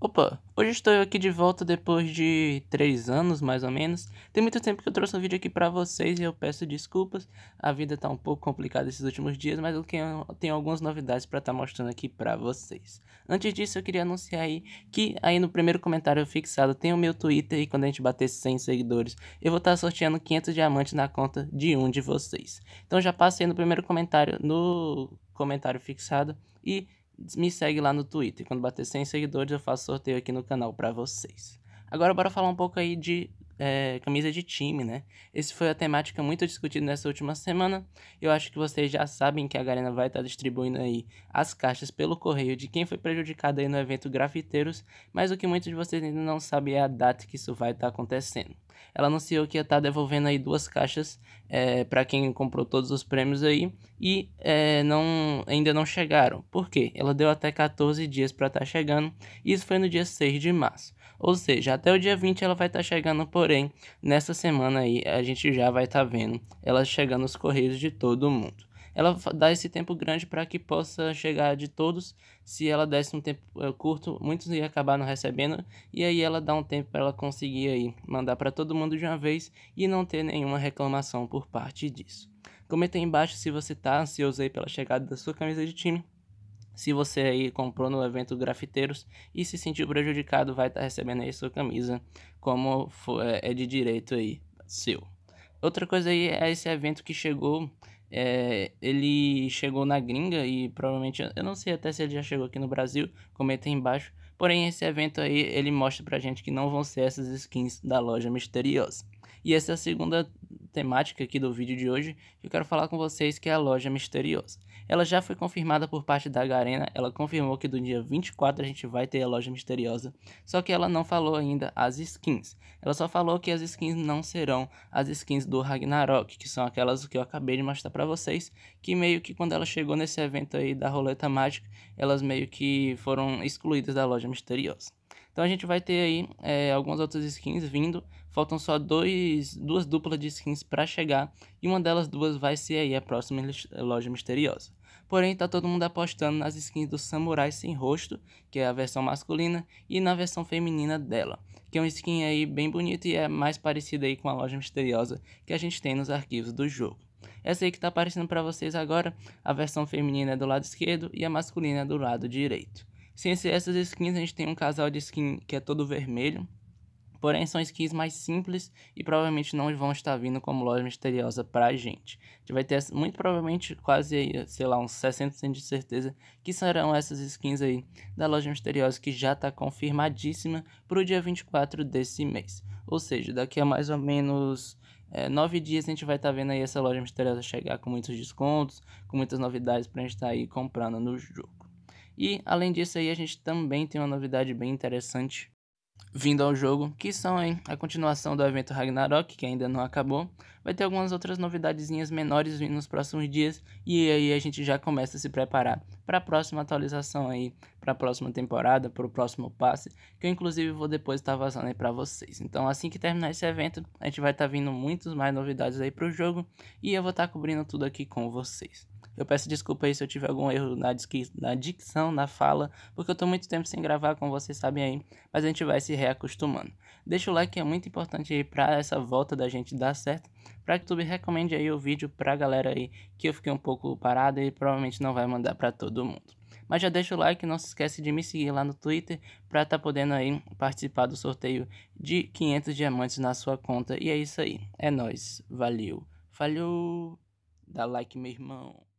Opa, hoje estou aqui de volta depois de 3 anos mais ou menos. Tem muito tempo que eu trouxe um vídeo aqui para vocês e eu peço desculpas. A vida tá um pouco complicada esses últimos dias, mas eu tenho algumas novidades para estar tá mostrando aqui para vocês. Antes disso, eu queria anunciar aí que aí no primeiro comentário fixado tem o meu Twitter e quando a gente bater 100 seguidores, eu vou estar tá sorteando 500 diamantes na conta de um de vocês. Então já passei aí no primeiro comentário, no comentário fixado e me segue lá no Twitter. Quando bater 100 seguidores, eu faço sorteio aqui no canal para vocês. Agora bora falar um pouco aí de é, camisa de time, né? Esse foi a temática muito discutida nessa última semana. Eu acho que vocês já sabem que a Garena vai estar tá distribuindo aí as caixas pelo correio de quem foi prejudicado aí no evento Grafiteiros, mas o que muitos de vocês ainda não sabem é a data que isso vai estar tá acontecendo. Ela anunciou que ia estar tá devolvendo aí duas caixas é, para quem comprou todos os prêmios aí e é, não, ainda não chegaram. Por quê? Ela deu até 14 dias para estar chegando e isso foi no dia 6 de março. Ou seja, até o dia 20 ela vai estar chegando por Porém, nesta semana aí a gente já vai estar tá vendo ela chegando nos correios de todo mundo. Ela dá esse tempo grande para que possa chegar de todos. Se ela desse um tempo eh, curto, muitos iam acabar não recebendo. E aí ela dá um tempo para ela conseguir aí mandar para todo mundo de uma vez e não ter nenhuma reclamação por parte disso. Comenta aí embaixo se você está ansioso aí pela chegada da sua camisa de time se você aí comprou no evento Grafiteiros e se sentiu prejudicado, vai estar tá recebendo aí sua camisa, como for, é, é de direito aí, seu. Outra coisa aí é esse evento que chegou, é, ele chegou na gringa e provavelmente, eu não sei até se ele já chegou aqui no Brasil, comenta aí embaixo. Porém, esse evento aí, ele mostra pra gente que não vão ser essas skins da loja misteriosa. E essa é a segunda temática aqui do vídeo de hoje, que eu quero falar com vocês, que é a loja misteriosa ela já foi confirmada por parte da Garena. Ela confirmou que do dia 24 a gente vai ter a loja misteriosa. Só que ela não falou ainda as skins. Ela só falou que as skins não serão as skins do Ragnarok, que são aquelas que eu acabei de mostrar para vocês, que meio que quando ela chegou nesse evento aí da roleta mágica, elas meio que foram excluídas da loja misteriosa. Então a gente vai ter aí é, algumas outras skins vindo. Faltam só dois, duas duplas de skins para chegar. E uma delas duas vai ser aí a próxima loja misteriosa. Porém, tá todo mundo apostando nas skins do Samurai Sem Rosto, que é a versão masculina, e na versão feminina dela. Que é uma skin aí bem bonita e é mais parecida aí com a loja misteriosa que a gente tem nos arquivos do jogo. Essa aí que tá aparecendo para vocês agora, a versão feminina é do lado esquerdo e a masculina é do lado direito. Sem essas skins, a gente tem um casal de skin que é todo vermelho. Porém, são skins mais simples e provavelmente não vão estar vindo como loja misteriosa pra gente. A gente vai ter, muito provavelmente, quase, sei lá, uns 60% de certeza que serão essas skins aí da loja misteriosa que já tá confirmadíssima pro dia 24 desse mês. Ou seja, daqui a mais ou menos é, nove dias a gente vai estar tá vendo aí essa loja misteriosa chegar com muitos descontos, com muitas novidades pra gente estar tá aí comprando no jogo. E além disso aí a gente também tem uma novidade bem interessante vindo ao jogo, que são hein, a continuação do evento Ragnarok, que ainda não acabou. Vai ter algumas outras novidadezinhas menores nos próximos dias e aí a gente já começa a se preparar para a próxima atualização aí, para a próxima temporada, para o próximo passe, que eu inclusive vou depois estar tá vazando aí para vocês. Então, assim que terminar esse evento, a gente vai estar tá vindo muitos mais novidades aí para o jogo e eu vou estar tá cobrindo tudo aqui com vocês. Eu peço desculpa aí se eu tive algum erro na, na dicção, na fala, porque eu tô muito tempo sem gravar, como vocês sabem aí, mas a gente vai se reacostumando. Deixa o like é muito importante aí pra essa volta da gente dar certo, pra que o YouTube recomende aí o vídeo pra galera aí que eu fiquei um pouco parado e provavelmente não vai mandar pra todo mundo. Mas já deixa o like, não se esquece de me seguir lá no Twitter para estar tá podendo aí participar do sorteio de 500 diamantes na sua conta. E é isso aí. É nós. Valeu. Falhou. Dá like, meu irmão.